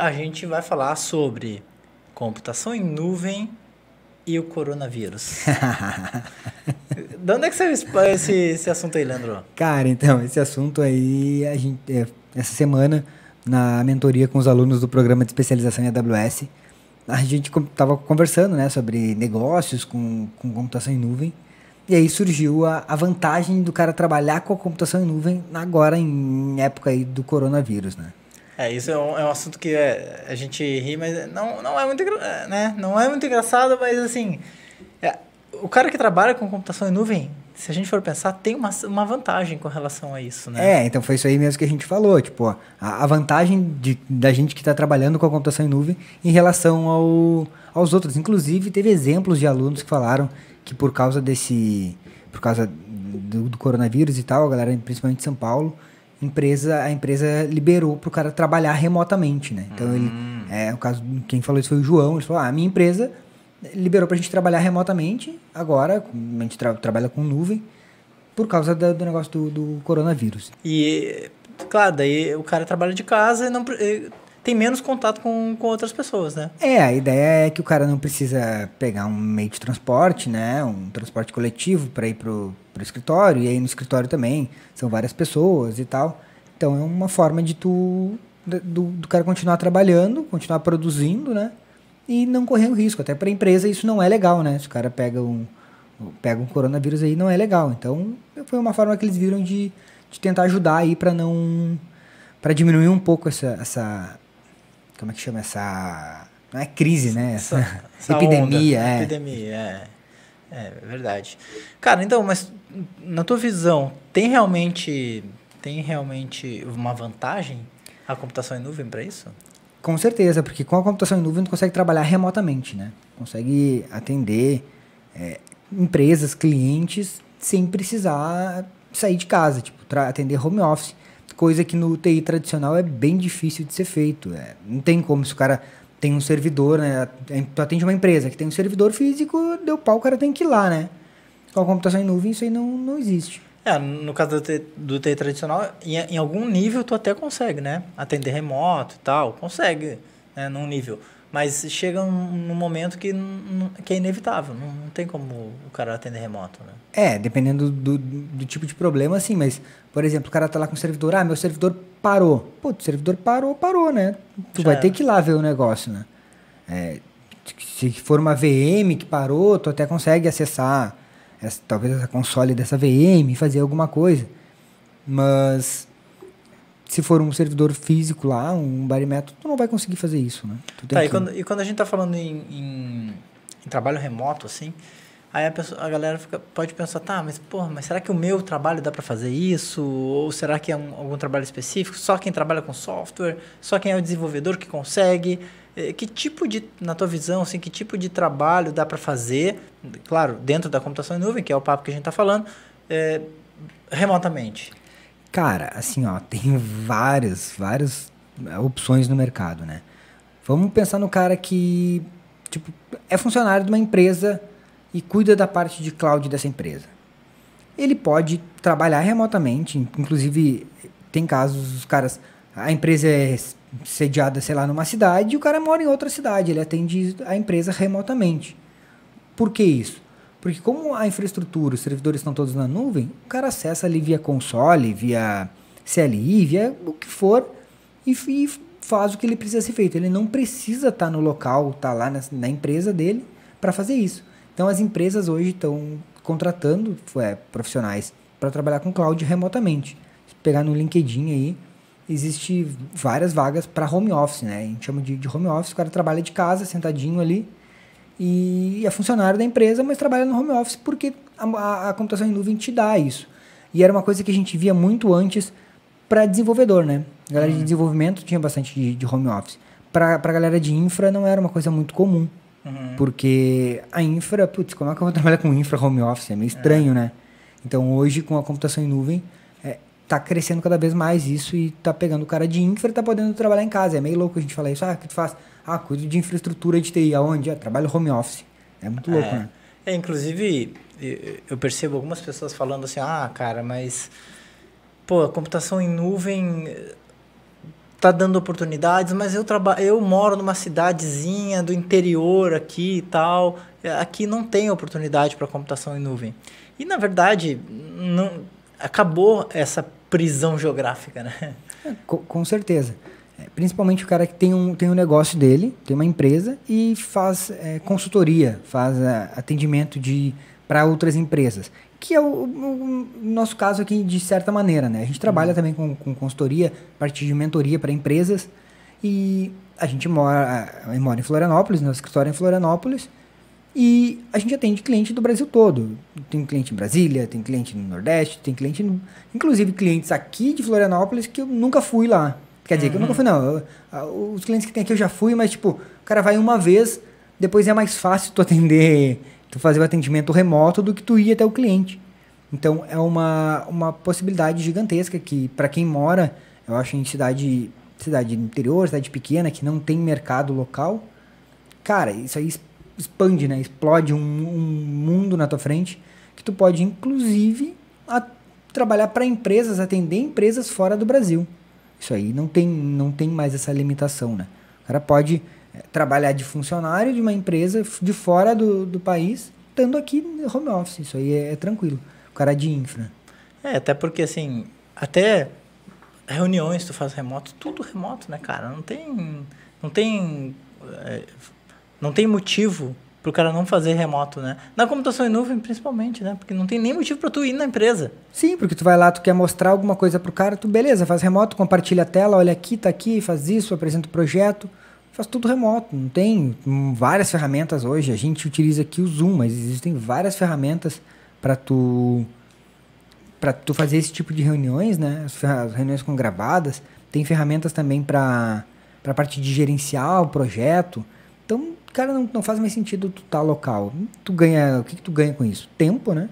a gente vai falar sobre computação em nuvem e o coronavírus. de onde é que você esse, esse assunto aí, Leandro? Cara, então, esse assunto aí, a gente, é, essa semana, na mentoria com os alunos do programa de especialização em AWS, a gente estava conversando né, sobre negócios com, com computação em nuvem. E aí surgiu a, a vantagem do cara trabalhar com a computação em nuvem agora em época aí do coronavírus, né? É, isso é um, é um assunto que é, a gente ri, mas não, não é muito é, né? Não é muito engraçado, mas assim. É, o cara que trabalha com computação em nuvem, se a gente for pensar, tem uma, uma vantagem com relação a isso, né? É, então foi isso aí mesmo que a gente falou. Tipo, a, a vantagem de, da gente que está trabalhando com a computação em nuvem em relação ao, aos outros. Inclusive, teve exemplos de alunos que falaram que por causa desse. Por causa do, do coronavírus e tal, a galera, principalmente em São Paulo, empresa, a empresa liberou para o cara trabalhar remotamente, né? Então, ele, hum. é, o caso, quem falou isso foi o João, ele falou, ah, a minha empresa liberou para a gente trabalhar remotamente, agora a gente tra trabalha com nuvem, por causa da, do negócio do, do, coronavírus. E, claro, daí o cara trabalha de casa e não... E tem menos contato com, com outras pessoas, né? É, a ideia é que o cara não precisa pegar um meio de transporte, né? Um transporte coletivo para ir pro, para o escritório, e aí no escritório também são várias pessoas e tal. Então é uma forma de tu do, do cara continuar trabalhando, continuar produzindo, né? E não correr o risco. Até para empresa isso não é legal, né? Se o cara pega um, pega um coronavírus aí, não é legal. Então foi uma forma que eles viram de, de tentar ajudar aí para não. para diminuir um pouco essa, essa. Como é que chama? Essa. Não é crise, né? Essa, essa, essa epidemia, onda, é. Epidemia, é. É, é verdade. Cara, então, mas na tua visão, tem realmente, tem realmente uma vantagem a computação em nuvem para isso? Com certeza, porque com a computação em nuvem tu consegue trabalhar remotamente, né? Consegue atender é, empresas, clientes, sem precisar sair de casa, tipo, atender home office. Coisa que no TI tradicional é bem difícil de ser feito. É, não tem como se o cara tem um servidor, né? Tu atende uma empresa que tem um servidor físico, deu pau, o cara tem que ir lá, né? Com a computação em nuvem, isso aí não, não existe. É, no caso do TI, do tradicional, em, em, algum nível tu até consegue, né? Atender remoto e tal, consegue, né? Num nível. Mas chega um, num momento que, que é inevitável, não, não, tem como o cara atender remoto, né? É, dependendo do, do tipo de problema, sim, mas, por exemplo, o cara tá lá com o servidor, ah, meu servidor parou. Pô, o servidor parou, parou, né? Tu Já vai era. ter que ir lá ver o negócio, né? É, se for uma VM que parou, tu até consegue acessar essa, talvez essa console dessa VM, fazer alguma coisa. Mas se for um servidor físico lá, um barimetro, tu não vai conseguir fazer isso, né? Tá, que... e, quando, e quando a gente tá falando em, em, em trabalho remoto, assim, aí a, pessoa, a galera fica, pode pensar, tá, mas porra, mas será que o meu trabalho dá para fazer isso? Ou será que é um, algum trabalho específico? Só quem trabalha com software? Só quem é o desenvolvedor que consegue? É, que tipo de, na tua visão, assim, que tipo de trabalho dá para fazer, claro, dentro da computação em nuvem, que é o papo que a gente está falando, é, remotamente? Cara, assim, ó, tem várias, várias é, opções no mercado, né? Vamos pensar no cara que, tipo, é funcionário de uma empresa e cuida da parte de cloud dessa empresa. Ele pode trabalhar remotamente, inclusive tem casos, os caras, a empresa é sediada, sei lá, numa cidade, e o cara mora em outra cidade, ele atende a empresa remotamente. Por que isso? Porque como a infraestrutura, os servidores estão todos na nuvem, o cara acessa ali via console, via CLI, via o que for, e, e faz o que ele precisa ser feito. Ele não precisa estar tá no local, estar tá lá na, na, empresa dele para fazer isso. Então as empresas hoje estão contratando é, profissionais para trabalhar com cloud remotamente. Se pegar no LinkedIn aí, existe várias vagas para home office, né? A gente chama de, de home office, o cara trabalha de casa, sentadinho ali, e é funcionário da empresa, mas trabalha no home office porque a, a, a computação em nuvem te dá isso. E era uma coisa que a gente via muito antes para desenvolvedor, né? A galera uhum. de desenvolvimento tinha bastante de, de home office. Para a galera de infra não era uma coisa muito comum. Uhum. Porque a infra, putz, como é que eu vou trabalhar com infra home office? É meio estranho, é. né? Então hoje, com a computação em nuvem, tá crescendo cada vez mais isso e tá pegando o cara de infra e tá podendo trabalhar em casa. É meio louco a gente falar isso. Ah, o que tu faz? Ah, cuido de infraestrutura de TI. Aonde? Ah, trabalho home office. É muito é. louco, é. né? É, inclusive, eu percebo algumas pessoas falando assim, ah, cara, mas, pô, a computação em nuvem tá dando oportunidades, mas eu trabalho, eu moro numa cidadezinha do interior aqui e tal, aqui não tem oportunidade para computação em nuvem. E na verdade, não acabou essa prisão geográfica, né? com, com certeza. É, principalmente o cara que tem um, tem um negócio dele, tem uma empresa e faz é, consultoria, faz é, atendimento de para outras empresas. Que é o, o, o, nosso caso aqui, de certa maneira, né? A gente trabalha uhum. também com, com consultoria, parte de mentoria para empresas. E a gente mora, é, mora em Florianópolis, no né? escritório em Florianópolis. E a gente atende cliente do Brasil todo. Tem cliente em Brasília, tem cliente no Nordeste, tem cliente. No... Inclusive clientes aqui de Florianópolis que eu nunca fui lá. Quer dizer, uhum. que eu nunca fui, uhum. não. Eu, os clientes que tem aqui eu já fui, mas tipo, o cara vai uma vez, depois é mais fácil tu atender, tu fazer o atendimento remoto do que tu ir até o cliente. Então é uma, uma possibilidade gigantesca que, para quem mora, eu acho em cidade, cidade interior, cidade pequena, que não tem mercado local, cara, isso aí expande, né? Explode um, um mundo na tua frente que tu pode, inclusive, trabalhar para empresas, atender empresas fora do Brasil. Isso aí não tem, não tem mais essa limitação, né? O cara pode eh, trabalhar de funcionário de uma empresa de fora do, do país, estando aqui no home office. Isso aí é, é tranquilo. O cara de infra. É, até porque, assim, até reuniões tu faz remoto, tudo remoto, né, cara? Não tem, não tem é, não tem motivo para o cara não fazer remoto, né? Na computação em nuvem, principalmente, né? Porque não tem nem motivo para tu ir na empresa. Sim, porque tu vai lá, tu quer mostrar alguma coisa para o cara, tu beleza, faz remoto, compartilha a tela, olha aqui, tá aqui, faz isso, apresenta o projeto, faz tudo remoto. Não tem hum, várias ferramentas hoje, a gente utiliza aqui o Zoom, mas existem várias ferramentas para tu para tu fazer esse tipo de reuniões, né? As reuniões com gravadas, tem ferramentas também para para parte de gerenciar o projeto cara, não, não faz mais sentido tu estar tá local. Tu ganha, o que, que tu ganha com isso? Tempo, né?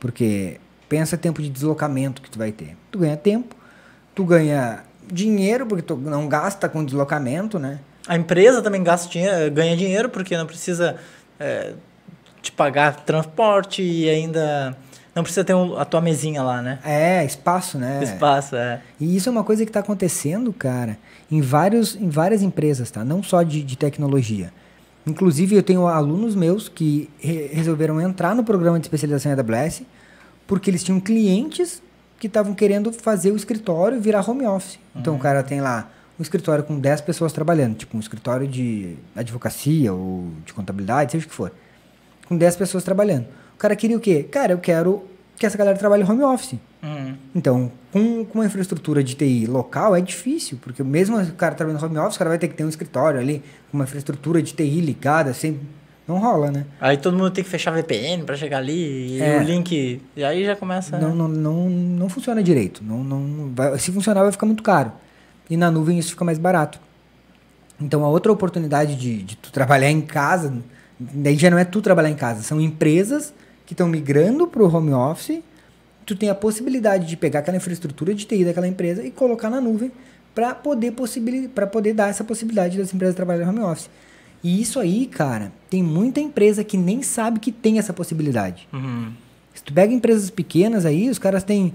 Porque pensa tempo de deslocamento que tu vai ter. Tu ganha tempo, tu ganha dinheiro, porque tu não gasta com deslocamento, né? A empresa também gasta dinheiro, eh, ganha dinheiro, porque não precisa é, te pagar transporte e ainda... Não precisa ter um, a tua mesinha lá, né? É, espaço, né? Espaço, é. E isso é uma coisa que está acontecendo, cara, em, vários, em várias empresas, tá? Não só de, de tecnologia. Inclusive, eu tenho alunos meus que re resolveram entrar no programa de especialização em AWS porque eles tinham clientes que estavam querendo fazer o escritório virar home office. Uhum. Então, o uhum. cara tem lá um escritório com 10 pessoas trabalhando, tipo um escritório de advocacia ou de contabilidade, seja o que for. Com 10 pessoas trabalhando. O cara queria o quê? Cara, eu quero que essa galera trabalha home office. Uhum. Então, com, com uma infraestrutura de TI local é difícil, porque mesmo o cara trabalhando home office, o cara vai ter que ter um escritório ali, uma infraestrutura de TI ligada, sempre. Não rola, né? Aí todo mundo tem que fechar VPN para chegar ali e é. o link. E aí já começa. Não, né? não, não, não funciona direito. Não, não vai, se funcionar, vai ficar muito caro. E na nuvem isso fica mais barato. Então a outra oportunidade de, de tu trabalhar em casa, daí já não é tu trabalhar em casa, são empresas que estão migrando para o home office, tu tem a possibilidade de pegar aquela infraestrutura de TI daquela empresa e colocar na nuvem para poder, para poder dar essa possibilidade das empresas trabalharem home office. E isso aí, cara, tem muita empresa que nem sabe que tem essa possibilidade. Uhum. Se tu pega empresas pequenas aí, os caras têm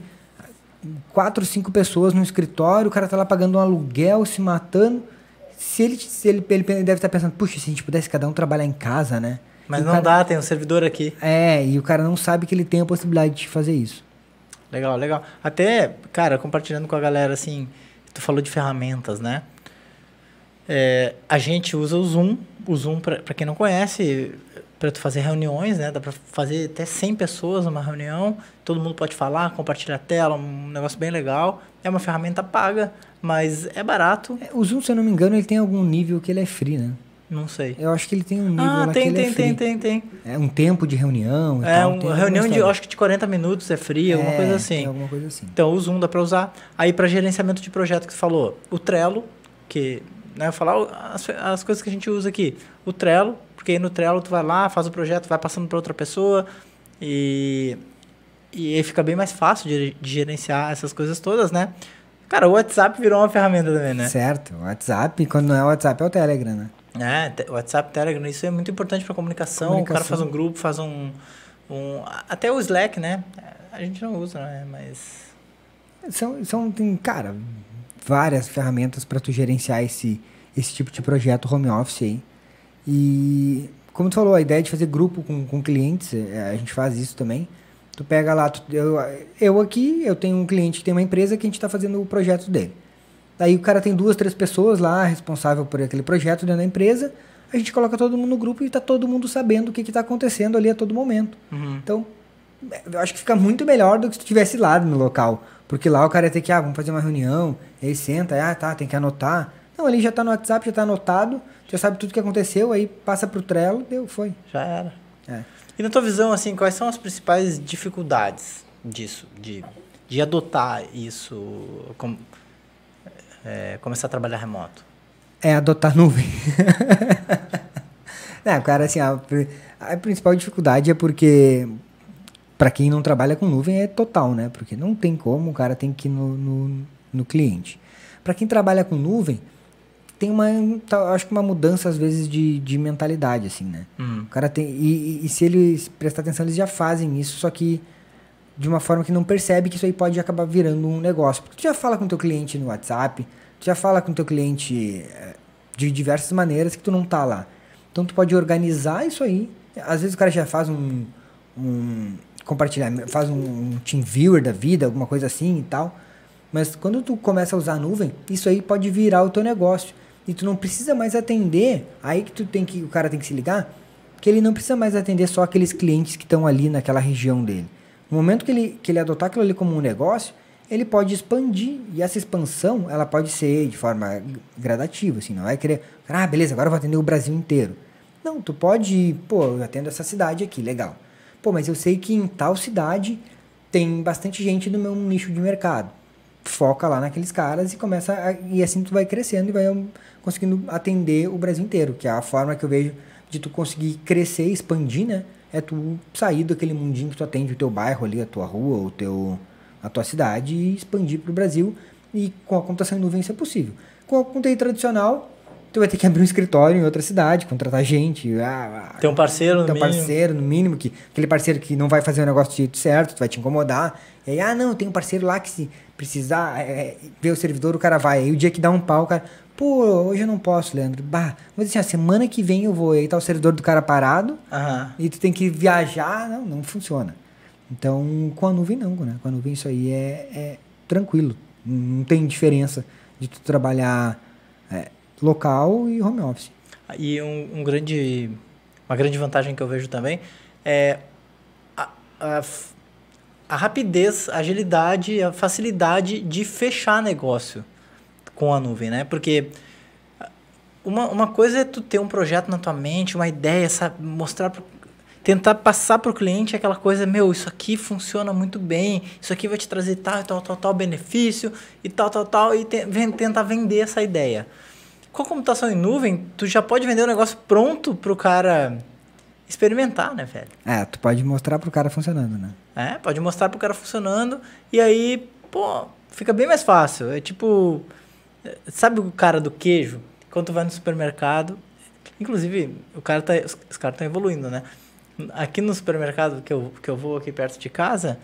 quatro, cinco pessoas no escritório, o cara tá lá pagando um aluguel, se matando. Se ele, se ele, ele deve estar pensando, puxa, se a gente pudesse cada um trabalhar em casa, né? Mas não cara... dá, tem um servidor aqui. É, e o cara não sabe que ele tem a possibilidade de fazer isso. Legal, legal. Até, cara, compartilhando com a galera, assim, tu falou de ferramentas, né? É, a gente usa o Zoom. O Zoom, para quem não conhece, para tu fazer reuniões, né? Dá para fazer até 100 pessoas numa reunião. Todo mundo pode falar, compartilhar a tela, um negócio bem legal. É uma ferramenta paga, mas é barato. É, o Zoom, se eu não me engano, ele tem algum nível que ele é free, né? Não sei. Eu acho que ele tem um nível ah, lá tem, que tem, é tem, tem, tem. É um tempo de reunião É, tal, um, reunião de, acho que de 40 minutos é frio, é, alguma coisa assim. alguma coisa assim. Então, o Zoom dá para usar. Aí, para gerenciamento de projeto que você falou, o Trello, que... Né, eu falar as, as coisas que a gente usa aqui. O Trello, porque no Trello tu vai lá, faz o projeto, vai passando para outra pessoa e... E aí fica bem mais fácil de, de gerenciar essas coisas todas, né? Cara, o WhatsApp virou uma ferramenta também, né? Certo. O WhatsApp, quando não é o WhatsApp, é o Telegram, né? Né? WhatsApp, Telegram, isso é muito importante para comunicação. comunicação. O cara faz um grupo, faz um, um. Até o Slack, né? A gente não usa, né? Mas. São, são tem, cara, várias ferramentas para tu gerenciar esse, esse tipo de projeto home office aí. E, como tu falou, a ideia de fazer grupo com, com clientes, é, a gente faz isso também. Tu pega lá, tu, eu, eu aqui, eu tenho um cliente que tem uma empresa que a gente está fazendo o projeto dele. Daí o cara tem duas, três pessoas lá responsável por aquele projeto dentro da empresa. A gente coloca todo mundo no grupo e está todo mundo sabendo o que está acontecendo ali a todo momento. Uhum. Então, eu acho que fica muito melhor do que se tivesse lá no local. Porque lá o cara ia ter que, ah, vamos fazer uma reunião, aí senta, ah, tá, tem que anotar. Não, ali já está no WhatsApp, já está anotado, já sabe tudo o que aconteceu, aí passa para o Trello, deu, foi. Já era. É. E na tua visão, assim, quais são as principais dificuldades disso, de, de adotar isso como, é, começar a trabalhar remoto? É adotar nuvem. não, cara, assim, a, a principal dificuldade é porque para quem não trabalha com nuvem é total, né? Porque não tem como, o cara tem que ir no, no, no cliente. Para quem trabalha com nuvem, tem uma, tá, acho que uma mudança às vezes de, de mentalidade, assim, né? Hum. O cara tem, e, e, se ele prestar atenção, eles já fazem isso, só que de uma forma que não percebe que isso aí pode acabar virando um negócio. Porque tu já fala com teu cliente no WhatsApp, tu já fala com teu cliente eh, de diversas maneiras que tu não tá lá. Então tu pode organizar isso aí. Às vezes o cara já faz um, um compartilhamento, faz um, um Viewer da vida, alguma coisa assim e tal. Mas quando tu começa a usar a nuvem, isso aí pode virar o teu negócio. E tu não precisa mais atender, aí que tu tem que o cara tem que se ligar, que ele não precisa mais atender só aqueles clientes que estão ali naquela região dele. No momento que ele, que ele adotar aquilo ali como um negócio, ele pode expandir. E essa expansão, ela pode ser de forma gradativa, assim, não vai querer, ah, beleza, agora eu vou atender o Brasil inteiro. Não, tu pode ir, pô, eu atendo essa cidade aqui, legal. Pô, mas eu sei que em tal cidade tem bastante gente do meu nicho de mercado. Foca lá naqueles caras e começa a, e assim tu vai crescendo e vai conseguindo atender o Brasil inteiro, que é a forma que eu vejo de tu conseguir crescer, expandir, né? é tu sair daquele mundinho que tu atende o teu bairro ali, a tua rua, o teu, a tua cidade e expandir para o Brasil e com a computação em nuvem isso é possível. Com a conta tradicional, tu vai ter que abrir um escritório em outra cidade, contratar gente. Ah, ah tem um parceiro no tem um parceiro, no mínimo, que aquele parceiro que não vai fazer o negócio do jeito certo, tu vai te incomodar. E aí, ah, não, tem um parceiro lá que se precisar é, é ver o servidor, o cara vai. Aí o dia que dá um pau, o cara, pô, hoje eu não posso, Leandro. Bah, assim, a semana que vem eu vou. E aí tá o servidor do cara parado, uhum. e tu tem que viajar. Não, não funciona. Então, com a nuvem não, né? Com a nuvem isso aí é, é tranquilo. Não tem diferença de tu trabalhar... É, local e home office. E um, um grande, uma grande vantagem que eu vejo também é a, a, a rapidez, a agilidade, a facilidade de fechar negócio com a nuvem, né? Porque uma, uma coisa é tu ter um projeto na tua mente, uma ideia, sabe? mostrar pro, tentar passar para o cliente aquela coisa, meu, isso aqui funciona muito bem, isso aqui vai te trazer tal, tal, tal, tal benefício e tal, tal, tal, e te, vem, tentar vender essa ideia com a computação em nuvem, tu já pode vender o um negócio pronto pro cara experimentar, né, velho? É, tu pode mostrar pro cara funcionando, né? É, pode mostrar pro cara funcionando e aí, pô, fica bem mais fácil. É tipo, sabe o cara do queijo? Quando tu vai no supermercado, inclusive, o cara tá, os, os caras estão evoluindo, né? Aqui no supermercado que eu, que eu vou aqui perto de casa,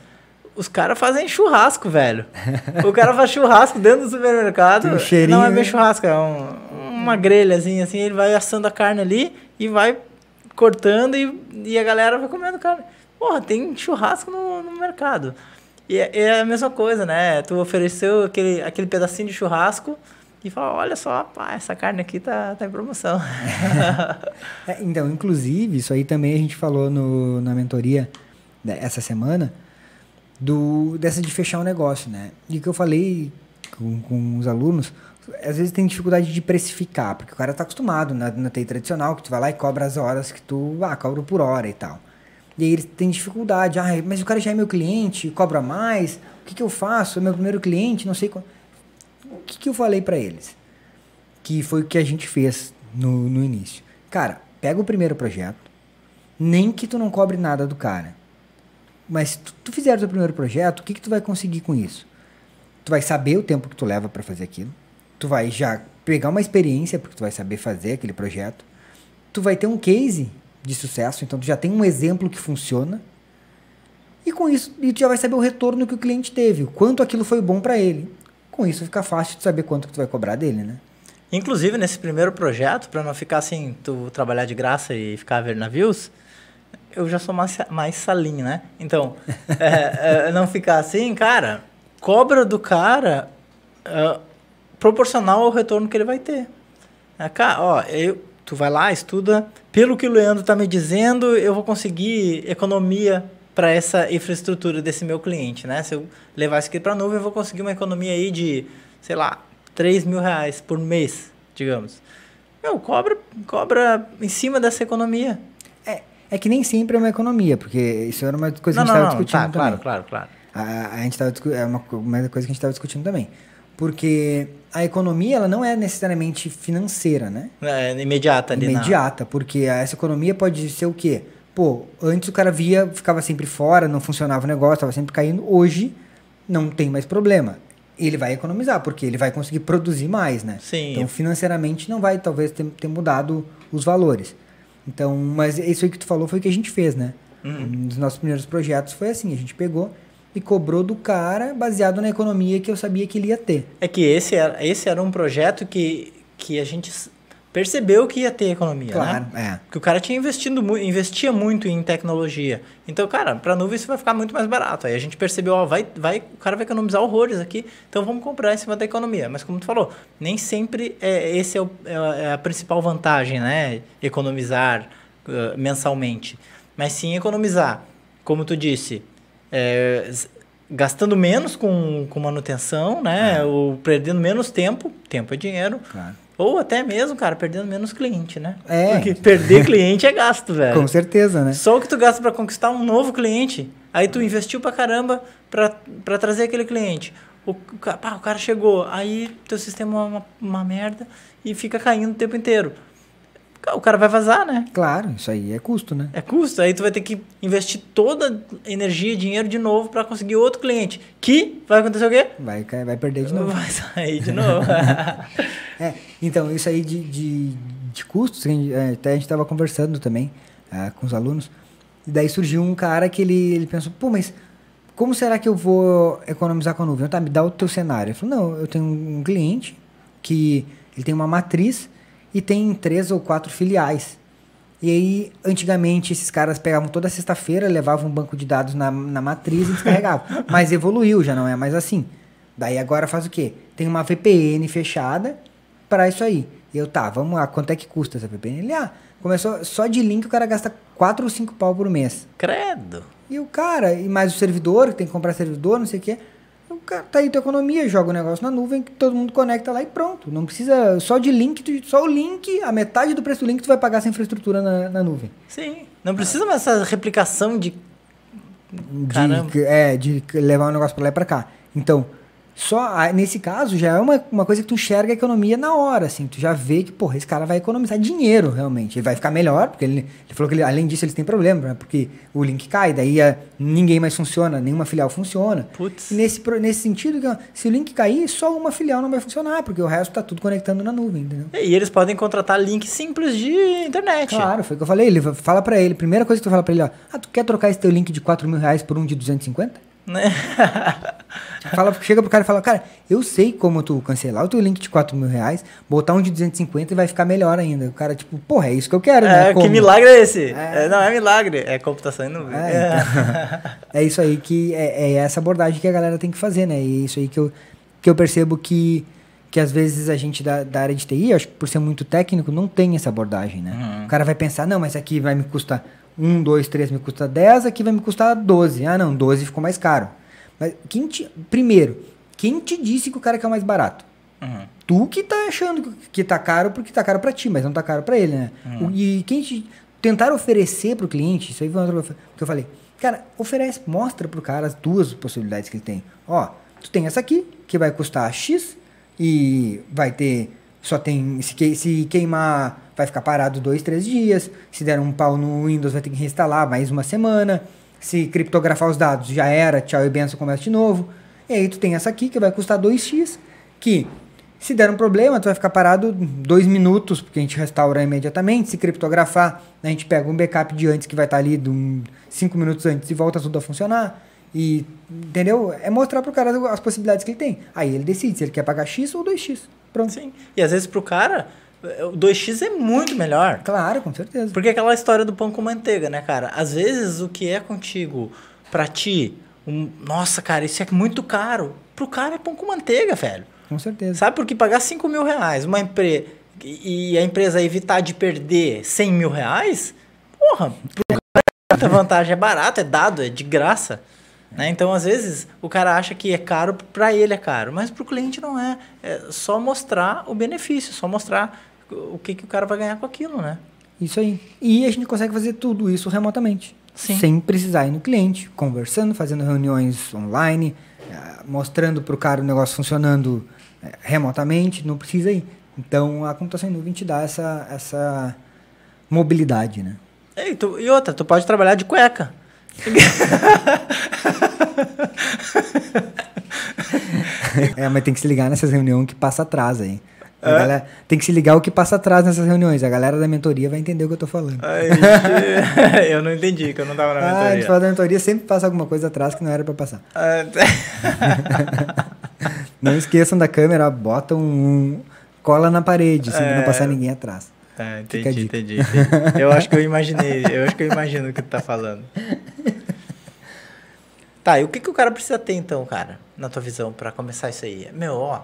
os caras fazem churrasco, velho. o cara faz churrasco dentro do supermercado. um cheirinho, não é bem churrasco, é um, uma grelha assim, assim ele vai assando a carne ali e vai cortando e, e a galera vai comendo carne. Porra, tem churrasco no, no mercado. E é, é, a mesma coisa, né? Tu ofereceu aquele, aquele pedacinho de churrasco e fala, olha só, pá, essa carne aqui tá, tá em promoção. é, então, inclusive, isso aí também a gente falou no, na mentoria né, essa semana, do, dessa de fechar o um negócio, né? E o que eu falei com, com os alunos, às vezes tem dificuldade de precificar, porque o cara tá acostumado na, na TI tradicional, que tu vai lá e cobra as horas que tu, ah, cobra por hora e tal. E aí eles têm dificuldade, ah, mas o cara já é meu cliente, cobra mais, o que, que eu faço? É meu primeiro cliente, não sei qual... O que, que eu falei para eles? Que foi o que a gente fez no, no início. Cara, pega o primeiro projeto, nem que tu não cobre nada do cara. Mas tu, tu fizer o primeiro projeto, o que, que tu vai conseguir com isso? Tu vai saber o tempo que tu leva para fazer aquilo. Tu vai já pegar uma experiência, porque tu vai saber fazer aquele projeto. Tu vai ter um case de sucesso, então tu já tem um exemplo que funciona. E com isso, e tu já vai saber o retorno que o cliente teve, o quanto aquilo foi bom para ele. Com isso fica fácil de saber quanto que tu vai cobrar dele, né? Inclusive, nesse primeiro projeto, para não ficar assim, tu trabalhar de graça e ficar a ver navios, eu já sou mais, mais salinho, né? Então, é, é, é, não ficar assim, cara, cobra do cara é, proporcional ao retorno que ele vai ter. É, cara, ó, eu, tu vai lá, estuda, pelo que o Leandro tá me dizendo, eu vou conseguir economia para essa infraestrutura desse meu cliente, né? Se eu levar isso aqui para a nuvem, eu vou conseguir uma economia aí de, sei lá, 3 mil reais por mês, digamos. Meu, cobra, cobra em cima dessa economia. É que nem sempre é uma economia, porque isso era uma coisa não, que a gente estava tá, discutindo tá, também. Claro, claro, claro. A, a gente estava é uma, uma coisa que a gente estava discutindo também, porque a economia ela não é necessariamente financeira, né? É, imediata, ali, imediata, não. porque essa economia pode ser o quê? Pô, antes o cara via, ficava sempre fora, não funcionava o negócio, estava sempre caindo. Hoje não tem mais problema ele vai economizar, porque ele vai conseguir produzir mais, né? Sim. Então, financeiramente, não vai talvez ter, ter mudado os valores. Então, mas isso aí que tu falou foi o que a gente fez, né? Uhum. Um dos nossos primeiros projetos foi assim, a gente pegou e cobrou do cara baseado na economia que eu sabia que ele ia ter. É que esse era, esse era um projeto que, que a gente percebeu que ia ter economia, né? claro, né? É. Porque o cara tinha investido mu investia muito em tecnologia. Então, cara, para nuvem isso vai ficar muito mais barato. Aí a gente percebeu, ó, vai, vai, o cara vai economizar horrores aqui, então vamos comprar em cima da economia. Mas como tu falou, nem sempre é, esse é, o, é, é a principal vantagem, né? Economizar uh, mensalmente. Mas sim economizar, como tu disse, é, gastando menos com, com manutenção, né? É. Ou perdendo menos tempo, tempo é dinheiro. Claro ou até mesmo, cara, perdendo menos cliente, né? É. Porque perder cliente é gasto, velho. Com certeza, né? Só o que tu gasta para conquistar um novo cliente. Aí tu investiu pra caramba pra, pra trazer aquele cliente. O, pá, o cara chegou, aí teu sistema é uma, uma merda e fica caindo o tempo inteiro o cara vai vazar, né? Claro, isso aí é custo, né? É custo, aí tu vai ter que investir toda energia, dinheiro de novo para conseguir outro cliente, que vai acontecer o quê? Vai, vai perder de novo. Vai sair de novo. é, então, isso aí de, de, de custos, é, até a gente estava conversando também ah, com os alunos, e daí surgiu um cara que ele, ele pensou, pô, mas como será que eu vou economizar com a nuvem? Eu, ah, tá, me dá o teu cenário. Ele falou, não, eu tenho um cliente que ele tem uma matriz e tem três ou quatro filiais. E aí, antigamente, esses caras pegavam toda sexta-feira, levavam um banco de dados na, na matriz e descarregavam. Mas evoluiu, já não é mais assim. Daí agora faz o quê? Tem uma VPN fechada para isso aí. E eu, tá, vamos lá, quanto é que custa essa VPN? Ele, ah, começou só de link o cara gasta 4 ou 5 pau por mês. Credo! E o cara, e mais o servidor, que tem que comprar servidor, não sei o quê. Então, tá aí tua economia, joga o negócio na nuvem, que todo mundo conecta lá e pronto. Não precisa só de link, só o link, a metade do preço do link tu vai pagar essa infraestrutura na, na nuvem. Sim. Não precisa mais essa replicação de. de Caramba. é, de levar o negócio pra lá e pra cá. Então, só nesse caso já é uma, uma coisa que tu enxerga a economia na hora, assim, tu já vê que, porra, esse cara vai economizar dinheiro realmente. Ele vai ficar melhor, porque ele, ele falou que ele, além disso eles têm problema, né? porque o link cai, daí a, ah, ninguém mais funciona, nenhuma filial funciona. Putz. E nesse, nesse sentido, se o link cair, só uma filial não vai funcionar, porque o resto tá tudo conectando na nuvem, entendeu? E eles podem contratar link simples de internet. Claro, foi o que eu falei. Ele fala para ele, primeira coisa que tu fala para ele, ó, ah, tu quer trocar esse teu link de 4 mil reais por um de 250? Né? fala, chega pro cara e fala, cara, eu sei como tu cancelar o teu link de 4 mil reais, botar um de 250 e vai ficar melhor ainda. O cara, tipo, porra, é isso que eu quero, né? é, né? Como? Que milagre é esse? É. É, não, é milagre, é computação e nuvem. É, então, é isso aí que é, é, essa abordagem que a galera tem que fazer, né? E é isso aí que eu, que eu percebo que, que às vezes a gente da, da área de TI, acho que por ser muito técnico, não tem essa abordagem, né? Uhum. O cara vai pensar, não, mas aqui vai me custar 1, 2, 3 me custa 10, aqui vai me custar 12. Ah, não, 12 ficou mais caro. Mas quem te, primeiro, quem te disse que o cara quer é o mais barato? Uhum. Tu que tá achando que tá caro porque tá caro para ti, mas não tá caro para ele, né? Uhum. E quem te tentar oferecer pro cliente, isso aí foi outra que eu falei. Cara, oferece, mostra pro cara as duas possibilidades que ele tem. Ó, tu tem essa aqui, que vai custar X e vai ter só tem se, que, se queimar vai ficar parado dois, três dias. Se der um pau no Windows, vai ter que reinstalar mais uma semana. Se criptografar os dados, já era, tchau e benção, começa de novo. E aí tu tem essa aqui que vai custar 2x, que se der um problema, tu vai ficar parado dois minutos, porque a gente restaura imediatamente. Se criptografar, né, a gente pega um backup de antes que vai estar tá ali de cinco minutos antes e volta tudo a funcionar. E, entendeu? É mostrar pro cara as possibilidades que ele tem. Aí ele decide se ele quer pagar X ou 2X. Pronto. Sim. E às vezes pro cara, o 2x é muito melhor. Claro, com certeza. Porque é aquela história do pão com manteiga, né, cara? Às vezes o que é contigo, pra ti, um, nossa, cara, isso é muito caro. Pro cara é pão com manteiga, velho. Com certeza. Sabe, por que pagar 5 mil reais uma empre... e a empresa evitar de perder 100 mil reais, porra, pro cara é vantagem, é barato, é dado, é de graça. Né? Então, às vezes, o cara acha que é caro, para ele é caro, mas para o cliente não é. É só mostrar o benefício, só mostrar o que, que o cara vai ganhar com aquilo, né? Isso aí. E a gente consegue fazer tudo isso remotamente. Sim. Sem precisar ir no cliente, conversando, fazendo reuniões online, eh, mostrando para o cara o negócio funcionando eh, remotamente, não precisa ir. Então a computação em nuvem te dá essa, essa mobilidade, né? É, e, tu, e outra, tu pode trabalhar de cueca. é, mas tem que se ligar nessas reuniões que passa atrás aí. É? Galera, tem que se ligar o que passa atrás nessas reuniões. A galera da mentoria vai entender o que eu tô falando. Ai, eu não entendi, que eu não tava na mentoria. Ah, a gente fala da mentoria, sempre passa alguma coisa atrás que não era para passar. Ah, não esqueçam da câmera, botam um, cola na parede, assim, é... não passar ninguém atrás. É, entendi, entendi, entendi. Eu acho que eu imaginei, eu acho que eu imagino o que tu tá falando. Tá, e o que, que o cara precisa ter então, cara, na tua visão, para começar isso aí? Meu, ó,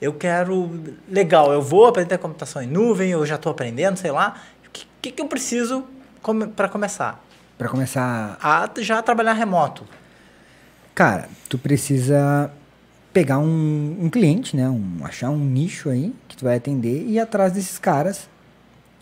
eu quero, legal, eu vou aprender computação em nuvem, eu já estou aprendendo, sei lá, o que, que, que, eu preciso come, para começar? Para começar a já trabalhar remoto. Cara, tu precisa pegar um, um cliente, né, um, achar um nicho aí que tu vai atender e ir atrás desses caras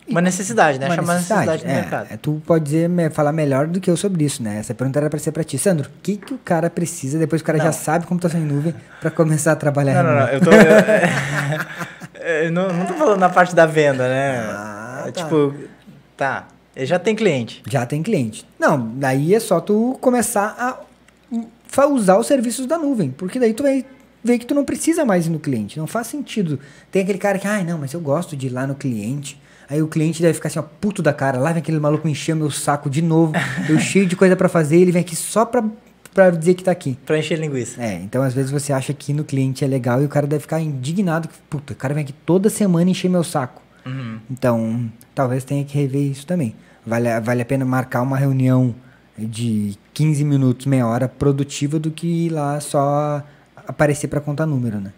uma necessidade, né? Uma Chamar necessidade, necessidade é, mercado. É, tu pode dizer, falar melhor do que eu sobre isso, né? Essa pergunta era para ser para ti. Sandro, o que, que o cara precisa depois que o cara não. já sabe computação tá em nuvem para começar a trabalhar não, em não, Não, eu tô, eu, é, é, eu não, não tô falando na parte da venda, né? Ah, tá. Tipo, tá. Ele já tem cliente. Já tem cliente. Não, daí é só tu começar a usar os serviços da nuvem, porque daí tu vai ver que tu não precisa mais ir no cliente. Não faz sentido. Tem aquele cara que, ai, ah, não, mas eu gosto de ir lá no cliente Aí o cliente deve ficar assim, ó, puto da cara. Lá vem aquele maluco encher meu saco de novo. Eu cheio de coisa para fazer, ele vem aqui só pra, pra dizer que tá aqui. Pra encher linguiça. É, então às vezes você acha que no cliente é legal e o cara deve ficar indignado. Que, puta, o cara vem aqui toda semana encher meu saco. Uhum. Então, talvez tenha que rever isso também. Vale, vale a pena marcar uma reunião de 15 minutos, meia hora produtiva do que ir lá só aparecer para contar número, né?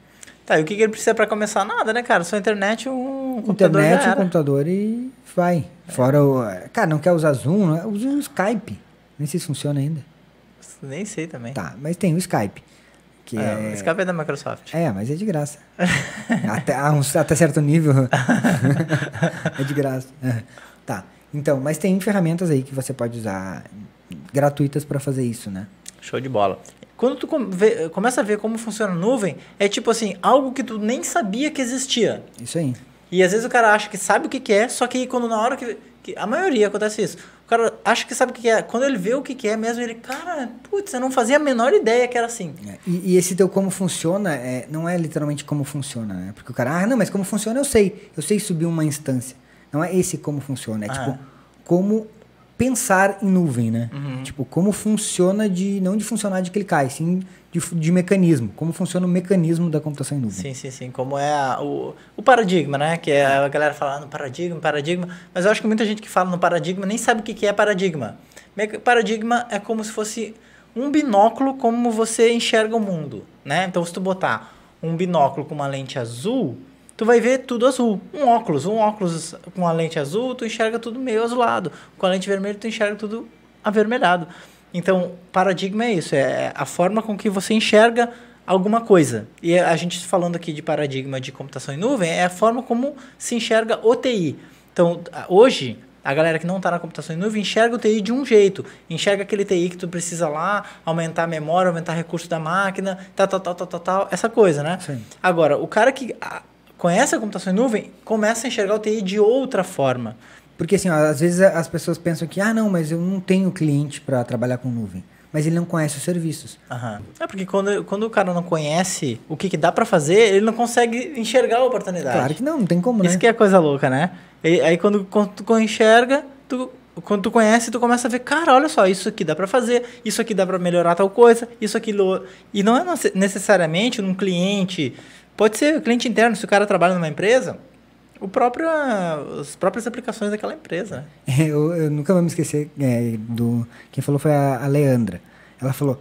Tá, e o que, que ele precisa para começar? Nada, né, cara? Só internet um computador internet, um computador e vai. Fora o. Eh, cara, não quer usar Zoom? Né? Usa o Skype. Nem sei se funciona ainda. Nem sei também. Tá, mas tem o Skype. Que é... é o Skype é da Microsoft. É, mas é de graça. até, até certo nível. é de graça. Tá. Então, mas tem ferramentas aí que você pode usar gratuitas para fazer isso, né? Show de bola. Quando tu começa a ver como funciona a nuvem, é tipo assim, algo que tu nem sabia que existia. Isso aí. E às vezes o cara acha que sabe o que, que é, só que quando na hora que, que, A maioria acontece isso. O cara acha que sabe o que, que é. Quando ele vê o que, que é mesmo, ele, cara, putz, eu não fazia a menor ideia que era assim. É, e, e, esse teu como funciona é, não é literalmente como funciona, né? Porque o cara, ah, não, mas como funciona eu sei. Eu sei subir uma instância. Não é esse como funciona, é ah. tipo, como pensar em nuvem, né? Uhum. Tipo, como funciona de. Não de funcionar de clicar, e sim de, de mecanismo. Como funciona o mecanismo da computação em nuvem. Sim, sim, sim. Como é a, o, o paradigma, né? Que é a galera fala ah, no paradigma, paradigma. Mas eu acho que muita gente que fala no paradigma nem sabe o que, que é paradigma. Paradigma é como se fosse um binóculo como você enxerga o mundo, né? Então, se tu botar um binóculo com uma lente azul tu vai ver tudo azul. Um óculos, um óculos com a lente azul, tu enxerga tudo meio azulado. Com a lente vermelha, tu enxerga tudo avermelhado. Então, paradigma é isso, é a forma com que você enxerga alguma coisa. E a gente falando aqui de paradigma de computação em nuvem, é a forma como se enxerga o TI. Então, hoje, a galera que não está na computação em nuvem enxerga o TI de um jeito. Enxerga aquele TI que tu precisa lá, aumentar a memória, aumentar recurso da máquina, tal, tal, tal, tal, tal, tal essa coisa, né? Sim. Agora, o cara que conhece a computação em nuvem, começa a enxergar o TI de outra forma. Porque assim, ó, às vezes as pessoas pensam que, ah, não, mas eu não tenho cliente para trabalhar com nuvem. Mas ele não conhece os serviços. Aham. É porque quando, quando o cara não conhece o que, que dá para fazer, ele não consegue enxergar a oportunidade. Claro que não, não tem como, né? Isso que é coisa louca, né? E, aí quando, quando tu enxerga, tu quando tu conhece, tu começa a ver, cara, olha só, isso aqui dá para fazer, isso aqui dá para melhorar tal coisa, isso aqui E não é necessariamente um cliente Pode ser cliente interno, se o cara trabalha numa empresa, o próprio, as próprias aplicações daquela empresa. Eu, eu nunca vou me esquecer é, do. Quem falou foi a, a Leandra. Ela falou: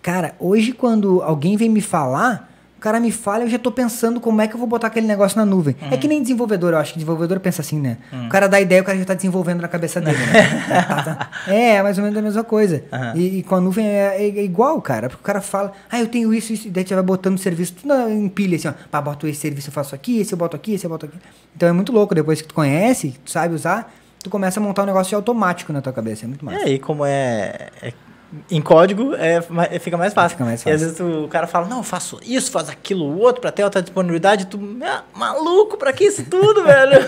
Cara, hoje quando alguém vem me falar, cara me fala, eu já tô pensando como é que eu vou botar aquele negócio na nuvem. Uhum. É que uhum. nem desenvolvedor, eu acho que desenvolvedor pensa assim, né? Uhum. O cara dá ideia, o cara já tá desenvolvendo na cabeça dele. Né? É, é mais ou menos a mesma coisa. Uhum. E, e, com a nuvem é, é, é, igual, cara. Porque o cara fala, ah, eu tenho isso, isso, e daí tu vai botando serviço tudo em pilha, assim, ó. Pá, boto esse serviço, eu faço aqui, esse eu boto aqui, esse eu boto aqui. Então é muito louco, depois que tu conhece, tu sabe usar, tu começa a montar um negócio automático na tua cabeça. É muito massa. É, e como é, é em código é, é, fica mais fácil. Fica mais fácil. E às vezes tu, o cara fala, não, faço isso, faço aquilo, o outro, pra ter outra disponibilidade, tu, ah, maluco, pra que isso tudo, velho?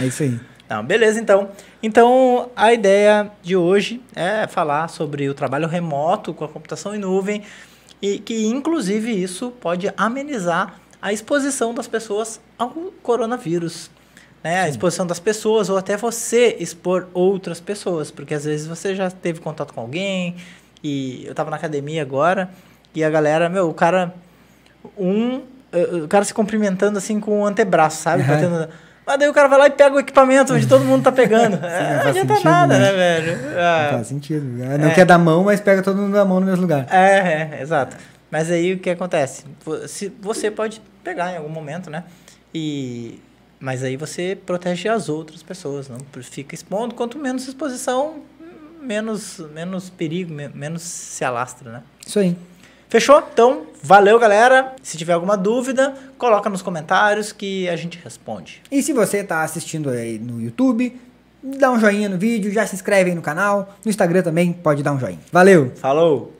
é isso aí. Não, beleza, então. Então, a ideia de hoje é falar sobre o trabalho remoto com a computação em nuvem e que, inclusive, isso pode amenizar a exposição das pessoas ao coronavírus né? A exposição das pessoas ou até você expor outras pessoas, porque às vezes você já teve contato com alguém e eu tava na academia agora e a galera, meu, o cara um eh, o cara se cumprimentando assim com o antebraço, sabe? Uhum. Batendo... Mas daí o cara vai lá e pega o equipamento onde todo mundo tá pegando. Sim, é, não, não adianta sentido, nada, né, né velho? não é. faz sentido. É, não quer dar mão, mas pega todo mundo da mão no mesmo lugar. É, é, exato. Mas aí o que acontece? Você pode pegar em algum momento, né? E mas aí você protege as outras pessoas, não fica expondo. Quanto menos exposição, menos, menos perigo, menos se alastra, né? Isso aí. Fechou? Então, valeu, galera. Se tiver alguma dúvida, coloca nos comentários que a gente responde. E se você está assistindo aí no YouTube, dá um joinha no vídeo, já se inscreve aí no canal. No Instagram também pode dar um joinha. Valeu! Falou!